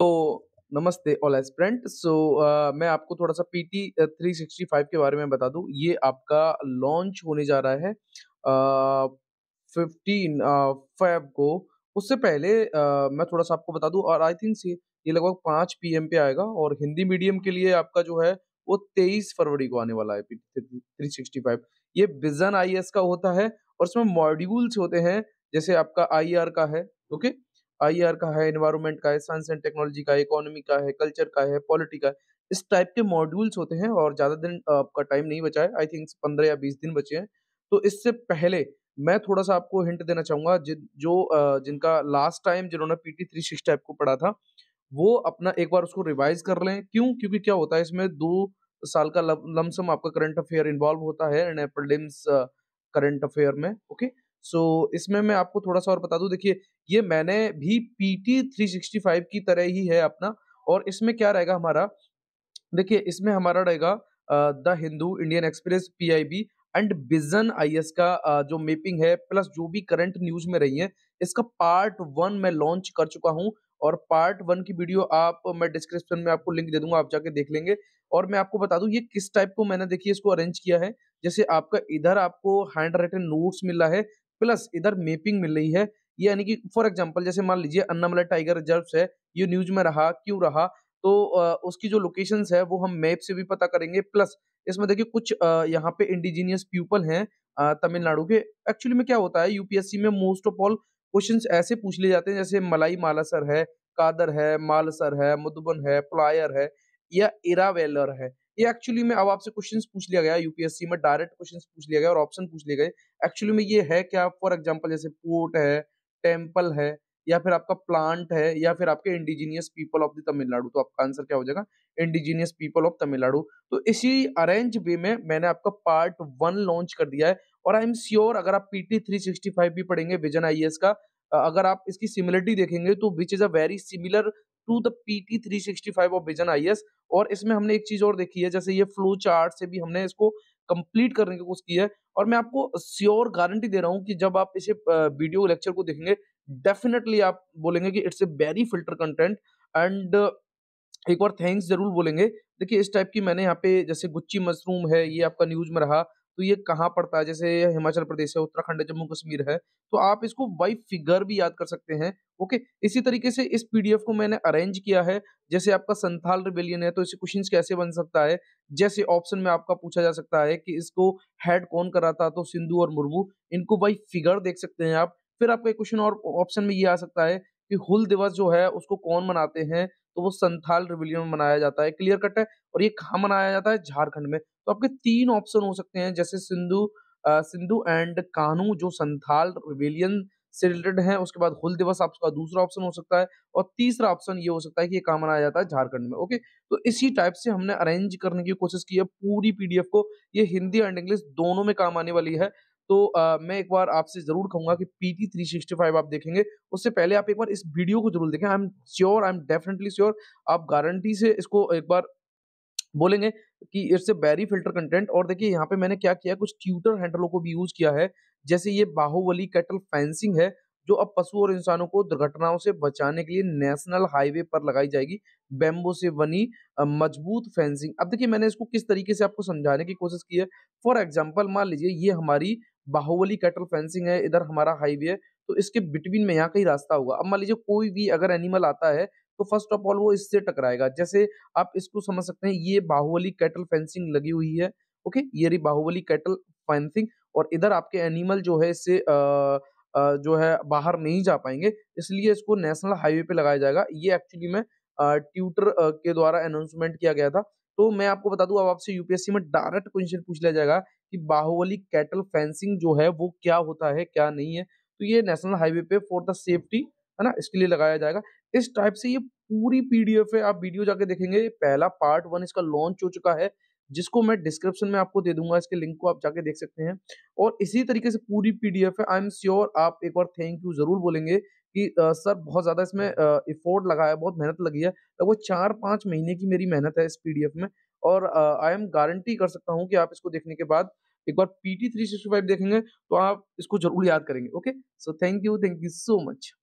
तो नमस्ते all aspirant सो मैं आपको थोड़ा सा P T three sixty five के बारे में बता दूं ये आपका लॉन्च होने जा रहा है फिफ्टीन uh, फाइव uh, को उससे पहले uh, मैं थोड़ा सा आपको बता दूं और आई थिंक ये, लगभग पाँच पी एम पे आएगा और हिंदी मीडियम के लिए आपका जो है वो तेईस फरवरी को आने वाला है पीटी थ्री सिक्सटी फाइव ये बिजन आई एस का होता है और उसमें मॉड्यूल्स होते हैं जैसे आपका आई आर का है ओके okay? आईआर का है एनवायरमेंट का है साइंस एंड टेक्नोलॉजी का है इकोनॉमी का है कल्चर का है पॉलिटी का है इस टाइप के मॉड्यूल्स होते हैं और ज़्यादा दिन आपका टाइम नहीं बचा है आई थिंक पंद्रह या बीस दिन बचे हैं तो इससे पहले मैं थोड़ा सा आपको हिंट देना चाहूंगा जिन जो जिनका लास्ट टाइम जिन्होंने P T three six type को पढ़ा था वो अपना एक बार उसको रिवाइज कर लें क्यों क्योंकि क्या होता है इसमें दो साल का लमसम आपका करंट अफेयर इन्वॉल्व होता है एंड करंट अफेयर में ओके okay? सो so, इसमें मैं आपको थोड़ा सा और बता दूं देखिए ये मैंने भी पीटी फाइव की तरह ही है अपना और इसमें क्या रहेगा हमारा देखिए इसमें हमारा रहेगा the Hindu Indian Express P I B and vision I S का जो मेपिंग है प्लस जो भी करंट न्यूज में रही है इसका पार्ट वन मैं लॉन्च कर चुका हूँ और पार्ट वन की वीडियो आप मैं डिस्क्रिप्शन में आपको लिंक दे दूंगा आप जाके देख लेंगे और मैं आपको बता दूं ये किस टाइप को मैंने देखिए इसको अरेंज किया है जैसे आपका इधर आपको हैंड रिटन नोट्स मिला है प्लस इधर मैपिंग मिल रही है यानी कि फॉर एग्जाम्पल जैसे मान लीजिए अन्नामला टाइगर रिजर्व है ये न्यूज में रहा क्यों रहा तो उसकी जो लोकेशन है वो हम मैप से भी पता करेंगे प्लस इसमें देखिए कुछ यहाँ पे इंडिजीनियस पीपल हैं तमिलनाडु के एक्चुअली में क्या होता है यूपीएससी में मोस्ट ऑफ ऑल क्वेश्चन ऐसे पूछ लिए जाते हैं जैसे मलाई मालासर है कादर है मालसर है मधुबन है प्लायर है या इरावेलर है ये एक्चुअली में अब आपसे क्वेश्चन पूछ लिया गया यूपीएससी में डायरेक्ट क्वेश्चन पूछ लिया गया और ऑप्शन पूछ लिया गए एक्चुअली में ये है क्या फॉर एग्जाम्पल जैसे पोर्ट है टेम्पल है या फिर आपका प्लांट है या फिर आपके indigenous people of the Tamil Nadu तो आपका आंसर क्या हो जाएगा इंडिजीनियस पीपल ऑफ तमिलनाडु तो इसी अरेंज वे में मैंने आपका पार्ट वन लॉन्च कर दिया है और आई एम श्योर अगर आप पीटी थ्री सिक्सटी फाइव भी पढ़ेंगे विजन आई का अगर आप इसकी सिमिलरिटी देखेंगे तो which is a very similar to the sixty five of vision S और इसमें हमने एक चीज और देखी है जैसे ये फ्लो चार्ट से भी हमने इसको कंप्लीट करने की कोशिश की है और मैं आपको श्योर गारंटी दे रहा हूँ कि जब आप इसे वीडियो लेक्चर को देखेंगे डेफिनेटली आप बोलेंगे कि it's a very filter content and एक बार थैंक्स जरूर बोलेंगे देखिए इस टाइप की मैंने यहाँ पे जैसे गुच्ची मशरूम है ये आपका न्यूज में रहा तो ये कहाँ पड़ता है जैसे हिमाचल प्रदेश है उत्तराखंड है जम्मू कश्मीर है तो आप इसको बाई फिगर भी याद कर सकते हैं ओके इसी तरीके से इस पीडीएफ को मैंने अरेंज किया है जैसे आपका संथाल रिबेलियन है तो इसे क्वेश्चन कैसे बन सकता है जैसे ऑप्शन में आपका पूछा जा सकता है कि इसको हेड कौन करा था तो सिंधु और मुर्मू इनको बाई फिगर देख सकते हैं आप फिर आपका एक क्वेश्चन और ऑप्शन में ये आ सकता है कि हुल दिवस जो है उसको कौन मनाते हैं तो वो संथाल रिविलियन मनाया जाता है क्लियर कट है और ये कहाँ मनाया जाता है झारखंड में तो आपके तीन ऑप्शन हो सकते हैं जैसे सिंधु सिंधु एंड कानू जो संथाल रिवेलियन से रिलेटेड है उसके बाद हुल दिवस आपका दूसरा ऑप्शन हो सकता है और तीसरा ऑप्शन ये हो सकता है कि ये काम मनाया जाता है झारखंड में ओके तो इसी टाइप से हमने अरेंज करने की कोशिश की है पूरी पीडीएफ को ये हिंदी एंड इंग्लिश दोनों में काम आने वाली है तो आ, मैं एक बार आपसे जरूर कहूंगा कि पीटी थ्री सिक्सटी फाइव आप देखेंगे उससे पहले आप एक बार इस वीडियो को जरूर देखें I am sure I am definitely sure आप गारंटी से इसको एक बार बोलेंगे कि it's a very filter content और देखिए यहाँ पे मैंने क्या किया कुछ ट्यूटर हैंडलों को भी यूज किया है जैसे ये बाहुबली कैटल फेंसिंग है जो अब पशु और इंसानों को दुर्घटनाओं से बचाने के लिए नेशनल हाईवे पर लगाई जाएगी बेम्बो से बनी मजबूत फेंसिंग अब देखिए मैंने इसको किस तरीके से आपको समझाने की कोशिश की है फॉर एग्जाम्पल मान लीजिए ये हमारी बाहुबली कैटल फेंसिंग है इधर हमारा हाईवे है तो इसके बिटवीन में यहाँ कहीं रास्ता होगा अब मान लीजिए कोई भी अगर एनिमल आता है तो फर्स्ट ऑफ ऑल वो इससे टकराएगा जैसे आप इसको समझ सकते हैं ये बाहुबली कैटल फेंसिंग लगी हुई है ओके ये रही बाहुबली कैटल फेंसिंग और इधर आपके एनिमल जो है इससे जो है बाहर नहीं जा पाएंगे इसलिए इसको नेशनल हाईवे पे लगाया जाएगा ये एक्चुअली में ट्यूटर के द्वारा अनाउंसमेंट किया गया था तो मैं आपको बता दूं अब आपसे यूपीएससी में डायरेक्ट क्वेश्चन पूछ लिया जाएगा कि बाहुबली कैटल फेंसिंग जो है वो क्या होता है क्या नहीं है तो ये नेशनल हाईवे पे फॉर द सेफ्टी है ना इसके लिए लगाया जाएगा इस टाइप से ये पूरी पीडीएफ है आप वीडियो जाके देखेंगे पहला पार्ट वन इसका लॉन्च हो चुका है जिसको मैं डिस्क्रिप्शन में आपको दे दूंगा इसके लिंक को आप जाके देख सकते हैं और इसी तरीके से पूरी पीडीएफ है आई एम श्योर आप एक बार थैंक यू जरूर बोलेंगे कि आ, सर बहुत ज्यादा इसमें इफोर्ट लगा है बहुत मेहनत लगी है लगभग चार पांच महीने की मेरी मेहनत है इस पीडीएफ में और आई एम गारंटी कर सकता हूँ कि आप इसको देखने के बाद एक बार पीटी थ्री फाइव देखेंगे तो आप इसको जरूर याद करेंगे okay so thank you thank you so much